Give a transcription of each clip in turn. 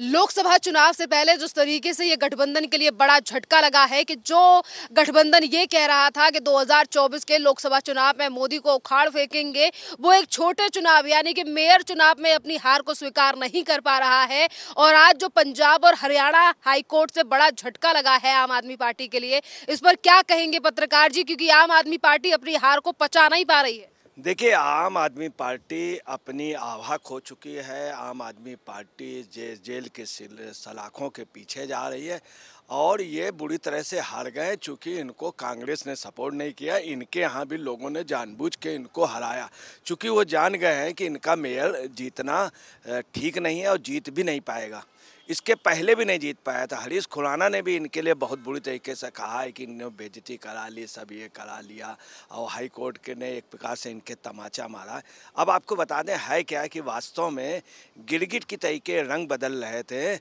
लोकसभा चुनाव से पहले जिस तरीके से ये गठबंधन के लिए बड़ा झटका लगा है कि जो गठबंधन ये कह रहा था कि 2024 के लोकसभा चुनाव में मोदी को उखाड़ फेंकेंगे वो एक छोटे चुनाव यानी कि मेयर चुनाव में अपनी हार को स्वीकार नहीं कर पा रहा है और आज जो पंजाब और हरियाणा हाईकोर्ट से बड़ा झटका लगा है आम आदमी पार्टी के लिए इस पर क्या कहेंगे पत्रकार जी क्योंकि आम आदमी पार्टी अपनी हार को पचा नहीं पा रही है देखिए आम आदमी पार्टी अपनी आभा खो चुकी है आम आदमी पार्टी जे, जेल के सलाखों के पीछे जा रही है और ये बुरी तरह से हार गए चूँकि इनको कांग्रेस ने सपोर्ट नहीं किया इनके यहाँ भी लोगों ने जानबूझ के इनको हराया चूँकि वो जान गए हैं कि इनका मेयर जीतना ठीक नहीं है और जीत भी नहीं पाएगा इसके पहले भी नहीं जीत पाया था हरीश खुराना ने भी इनके लिए बहुत बुरी तरीके से कहा है कि इन्होंने बेजती करा ली सब ये करा लिया और हाई कोर्ट के ने एक प्रकार से इनके तमाचा मारा अब आपको बता दें है क्या कि वास्तव में गिरगिट की तरीके रंग बदल रहे थे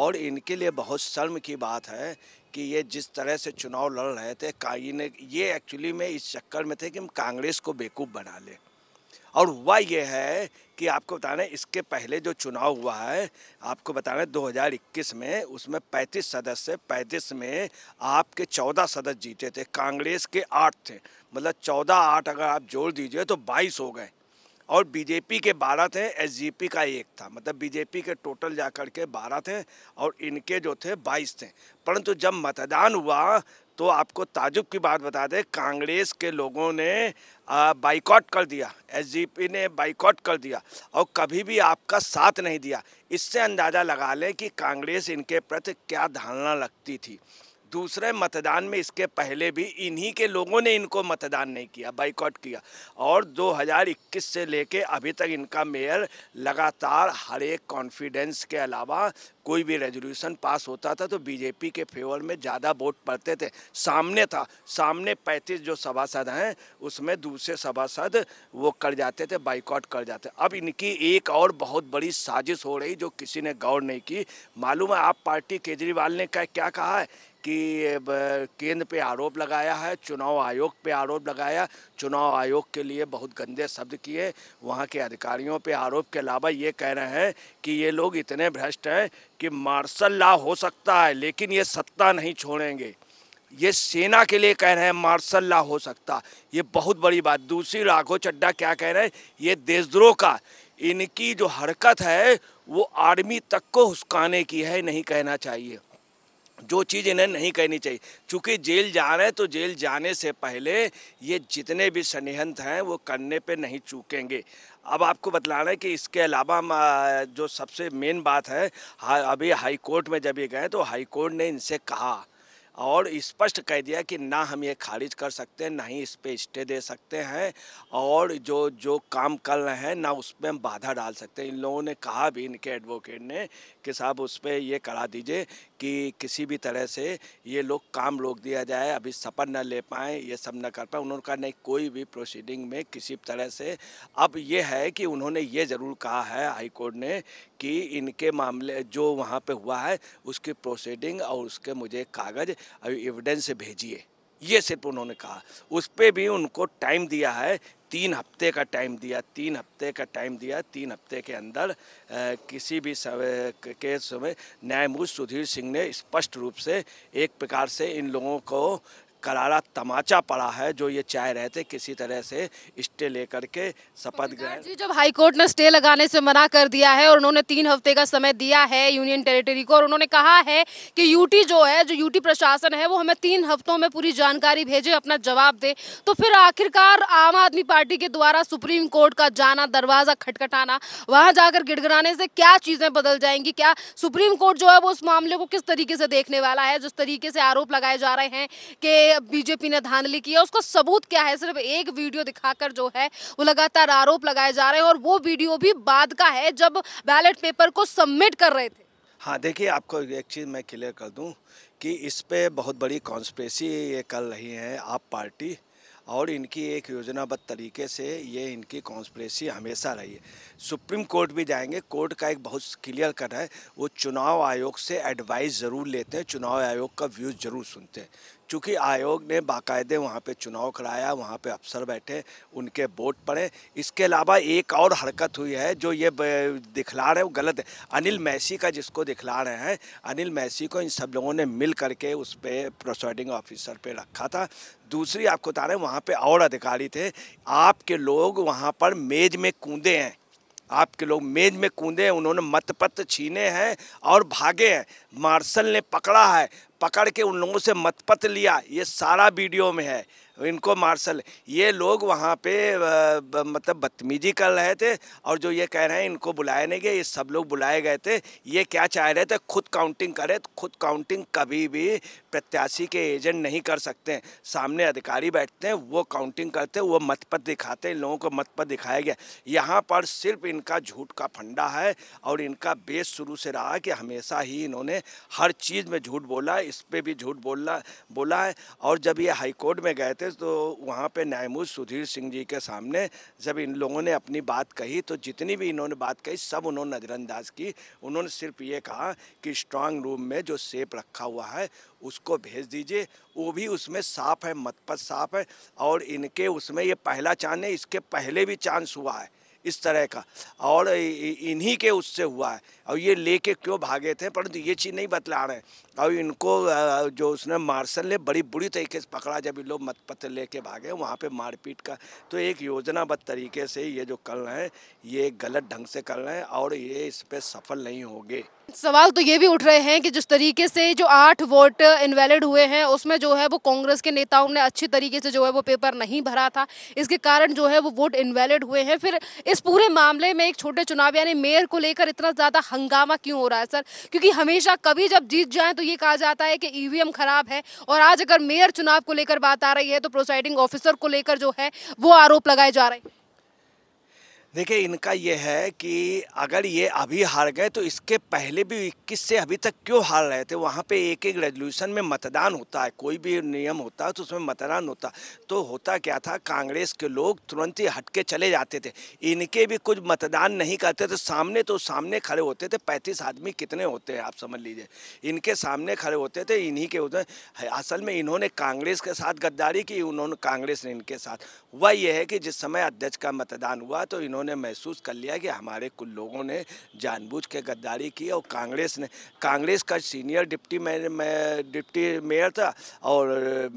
और इनके लिए बहुत शर्म की बात है कि ये जिस तरह से चुनाव लड़ रहे थे का ये एक्चुअली में इस चक्कर में थे कि हम कांग्रेस को बेवकूफ़ बना लें और हुआ ये है कि आपको बताना है इसके पहले जो चुनाव हुआ है आपको दो हज़ार 2021 में उसमें 35 सदस्य 35 में आपके 14 सदस्य जीते थे कांग्रेस के आठ थे मतलब 14 आठ अगर आप जोड़ दीजिए तो 22 हो गए और बीजेपी के बारह थे एस का एक था मतलब बीजेपी के टोटल जा कर के बारह थे और इनके जो थे बाईस थे परंतु जब मतदान हुआ तो आपको ताजुब की बात बता दें कांग्रेस के लोगों ने बाइकआउट कर दिया एसजीपी ने बाइकआउट कर दिया और कभी भी आपका साथ नहीं दिया इससे अंदाज़ा लगा लें कि कांग्रेस इनके प्रति क्या धारणा लगती थी दूसरे मतदान में इसके पहले भी इन्हीं के लोगों ने इनको मतदान नहीं किया बाइकआउट किया और 2021 से लेके अभी तक इनका मेयर लगातार हर एक कॉन्फिडेंस के अलावा कोई भी रेजोल्यूशन पास होता था तो बीजेपी के फेवर में ज़्यादा वोट पड़ते थे सामने था सामने 35 जो सभासद हैं उसमें दूसरे सभासद वो कर जाते थे बाइकआउट कर जाते अब इनकी एक और बहुत बड़ी साजिश हो रही जो किसी ने गौर नहीं की मालूम है आप पार्टी केजरीवाल ने क्या क्या कहा है कि केंद्र पे आरोप लगाया है चुनाव आयोग पे आरोप लगाया चुनाव आयोग के लिए बहुत गंदे शब्द किए वहाँ के अधिकारियों पे आरोप के अलावा ये कह रहे हैं कि ये लोग इतने भ्रष्ट हैं कि मार्शल ला हो सकता है लेकिन ये सत्ता नहीं छोड़ेंगे ये सेना के लिए कह रहे हैं मार्शल ला हो सकता ये बहुत बड़ी बात दूसरी राघो चड्डा क्या कह रहे हैं ये देशद्रोह का इनकी जो हरकत है वो आर्मी तक को हुकाने की है नहीं कहना चाहिए जो चीज़ इन्हें नहीं कहनी चाहिए क्योंकि जेल जा रहे हैं तो जेल जाने से पहले ये जितने भी स्नेहंत हैं वो करने पे नहीं चूकेंगे अब आपको बतलाना है कि इसके अलावा जो सबसे मेन बात है अभी हाई कोर्ट में जब ये गए तो हाई कोर्ट ने इनसे कहा और स्पष्ट कह दिया कि ना हम ये खारिज कर सकते हैं ना ही इस पर स्टे दे सकते हैं और जो जो काम कर रहे हैं ना उस पर हम बाधा डाल सकते हैं इन लोगों ने कहा भी इनके एडवोकेट ने कि साहब उस पर ये करा दीजिए कि किसी भी तरह से ये लोग काम रोक दिया जाए अभी सपन न ले पाए ये सब न कर पाए उन्होंने कहा नहीं कोई भी प्रोसीडिंग में किसी तरह से अब ये है कि उन्होंने ये ज़रूर कहा है हाईकोर्ट ने कि इनके मामले जो वहाँ पे हुआ है उसकी प्रोसीडिंग और उसके मुझे कागज़ एविडेंस भेजिए ये सिर्फ उन्होंने कहा उस पर भी उनको टाइम दिया है तीन हफ्ते का टाइम दिया तीन हफ्ते का टाइम दिया तीन हफ्ते के अंदर आ, किसी भी केस में न्यायमूर्ति सुधीर सिंह ने स्पष्ट रूप से एक प्रकार से इन लोगों को करारा तमाचा पड़ा है जो ये चाह रहे थे किसी तरह से स्टे लेकर के शपथ ग्रहण जी जब हाईकोर्ट ने स्टे लगाने से मना कर दिया है और उन्होंने तीन हफ्ते का समय दिया है यूनियन टेरिटरी को और उन्होंने कहा है कि यूटी जो है जो यूटी प्रशासन है वो हमें तीन हफ्तों में पूरी जानकारी भेजे अपना जवाब दे तो फिर आखिरकार आम आदमी पार्टी के द्वारा सुप्रीम कोर्ट का जाना दरवाजा खटखटाना वहां जाकर गिड़गड़ाने से क्या चीज़ें बदल जाएंगी क्या सुप्रीम कोर्ट जो है वो उस मामले को किस तरीके से देखने वाला है जिस तरीके से आरोप लगाए जा रहे हैं कि बीजेपी ने धांधली की है उसका सबूत क्या है सिर्फ एक वीडियो दिखाकर जो है वो लगातार आरोप लगाए जा रहे हैं और वो वीडियो भी बाद का है जब बैलेट पेपर को सबमिट कर रहे थे हाँ देखिए आपको एक चीज़ मैं क्लियर कर दूँ कि इस पे बहुत बड़ी कॉन्स्परेसी ये कर रही है आप पार्टी और इनकी एक योजनाबद्ध तरीके से ये इनकी कॉन्स्परेसी हमेशा रही है सुप्रीम कोर्ट भी जाएंगे कोर्ट का एक बहुत क्लियर कट है वो चुनाव आयोग से एडवाइस ज़रूर लेते हैं चुनाव आयोग का व्यूज़ ज़रूर सुनते हैं चूँकि आयोग ने बाकायदे वहाँ पे चुनाव कराया वहाँ पे अफसर बैठे उनके वोट पड़े इसके अलावा एक और हरकत हुई है जो ये दिखला रहे हैं वो गलत है अनिल मैसी का जिसको दिखला रहे हैं अनिल मैसी को इन सब लोगों ने मिल करके उस पर प्रोसाइडिंग ऑफिसर पे रखा था दूसरी आपको बता रहे हैं वहाँ पर और अधिकारी थे आपके लोग वहाँ पर मेज में कूदे हैं आपके लोग मेज में कूदे हैं उन्होंने मतपत्र छीने हैं और भागे हैं मार्शल ने पकड़ा है पकड़ के उन लोगों से मतपत लिया ये सारा वीडियो में है इनको मार्शल ये लोग वहाँ पे मतलब बदतमीजी कर रहे थे और जो ये कह रहे हैं इनको बुलाए नहीं गए ये सब लोग बुलाए गए थे ये क्या चाह रहे थे खुद काउंटिंग करे तो खुद काउंटिंग कभी भी प्रत्याशी के एजेंट नहीं कर सकते सामने अधिकारी बैठते हैं वो काउंटिंग करते वो मतपत दिखाते हैं इन लोगों को मतपत दिखाया गया यहाँ पर सिर्फ इनका झूठ का फंडा है और इनका बेस शुरू से रहा कि हमेशा ही इन्होंने हर चीज़ में झूठ बोला इस पर भी झूठ बोला बोला है और जब ये हाईकोर्ट में गए थे केस तो वहाँ पे न्यायमूर्ति सुधीर सिंह जी के सामने जब इन लोगों ने अपनी बात कही तो जितनी भी इन्होंने बात कही सब उन्होंने नज़रअंदाज की उन्होंने सिर्फ ये कहा कि स्ट्रांग रूम में जो सेप रखा हुआ है उसको भेज दीजिए वो भी उसमें साफ है मतपत साफ है और इनके उसमें ये पहला चांद है इसके पहले भी चांस हुआ है इस तरह का और इन्हीं के उससे हुआ है और ये लेके क्यों भागे थे परंतु ये चीज़ नहीं बतला रहे और इनको जो उसने मार्शल ने बड़ी बुरी तरीके से पकड़ा जब ये लोग मतपत्र लेके भागे वहाँ पे मारपीट का तो एक योजनाबद्ध तरीके से ये जो कर रहे हैं ये गलत ढंग से कर रहे हैं और ये इस पर सफल नहीं होंगे सवाल तो ये भी उठ रहे हैं कि जिस तरीके से जो आठ वोट इनवैलिड हुए हैं उसमें जो है वो कांग्रेस के नेताओं ने अच्छी तरीके से जो है वो पेपर नहीं भरा था इसके कारण जो है वो वोट इनवैलिड हुए हैं फिर इस पूरे मामले में एक छोटे चुनाव यानी मेयर को लेकर इतना ज़्यादा हंगामा क्यों हो रहा है सर क्योंकि हमेशा कभी जब जीत जाए तो ये कहा जाता है कि ई खराब है और आज अगर मेयर चुनाव को लेकर बात आ रही है तो प्रोसाइडिंग ऑफिसर को लेकर जो है वो आरोप लगाए जा रहे हैं देखिए इनका ये है कि अगर ये अभी हार गए तो इसके पहले भी इक्कीस से अभी तक क्यों हार रहे थे वहाँ पे एक एक रेजोल्यूशन में मतदान होता है कोई भी नियम होता है तो उसमें मतदान होता तो होता क्या था कांग्रेस के लोग तुरंत ही हटके चले जाते थे इनके भी कुछ मतदान नहीं करते थे सामने तो सामने खड़े होते थे पैंतीस आदमी कितने होते हैं आप समझ लीजिए इनके सामने खड़े होते थे इन्हीं के होते असल में इन्होंने कांग्रेस के साथ गद्दारी की उन्होंने कांग्रेस ने इनके साथ हुआ यह है कि जिस समय अध्यक्ष का मतदान हुआ तो इन्होंने उन्होंने महसूस कर लिया कि हमारे कुछ लोगों ने जानबूझ के गद्दारी की और कांग्रेस ने कांग्रेस का senior deputy mayor deputy mayor था और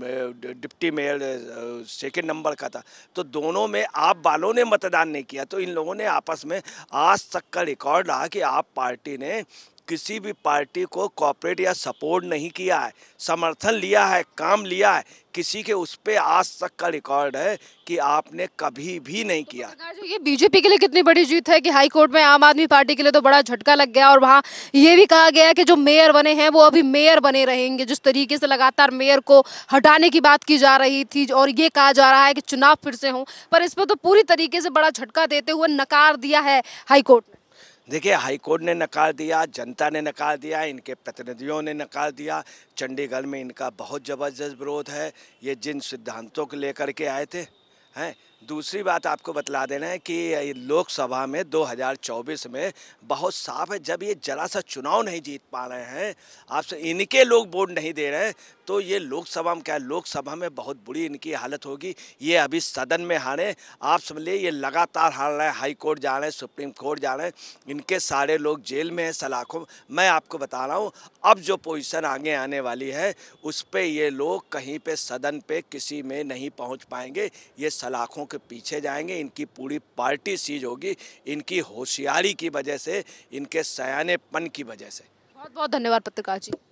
डिप्टी मेयर सेकेंड नंबर का था तो दोनों में आप वालों ने मतदान नहीं किया तो इन लोगों ने आपस में आज तक का रिकॉर्ड रहा कि आप पार्टी ने किसी भी पार्टी को कॉपरेट या सपोर्ट नहीं किया है समर्थन लिया है काम लिया है किसी के उस पर आज तक का रिकॉर्ड है कि आपने कभी भी नहीं किया तो ये बीजेपी के लिए कितनी बड़ी जीत है कि हाई कोर्ट में आम आदमी पार्टी के लिए तो बड़ा झटका लग गया और वहाँ ये भी कहा गया कि जो मेयर बने हैं वो अभी मेयर बने रहेंगे जिस तरीके से लगातार मेयर को हटाने की बात की जा रही थी और ये कहा जा रहा है कि चुनाव फिर से हों पर इस पर तो पूरी तरीके से बड़ा झटका देते हुए नकार दिया है हाईकोर्ट ने देखिए हाईकोर्ट ने नकार दिया जनता ने नकार दिया इनके प्रतिनिधियों ने नकार दिया चंडीगढ़ में इनका बहुत ज़बरदस्त विरोध है ये जिन सिद्धांतों को लेकर के आए थे हैं दूसरी बात आपको बतला देना है कि लोकसभा में 2024 में बहुत साफ है जब ये जरा सा चुनाव नहीं जीत पा रहे हैं आपसे इनके लोग वोट नहीं दे रहे हैं तो ये लोकसभा में क्या लोकसभा में बहुत बुरी इनकी हालत होगी ये अभी सदन में हारे आप समझिए ये लगातार हार रहे हैं हाई कोर्ट जा रहे हैं सुप्रीम कोर्ट जा रहे हैं इनके सारे लोग जेल में हैं सलाखों मैं आपको बता रहा हूँ अब जो पोजीशन आगे आने वाली है उस पर ये लोग कहीं पे सदन पे किसी में नहीं पहुँच पाएंगे ये सलाखों लोग पीछे जाएंगे इनकी पूरी पार्टी सीज होगी इनकी होशियारी की वजह से इनके सयानेपन की वजह से बहुत बहुत धन्यवाद पत्रकार जी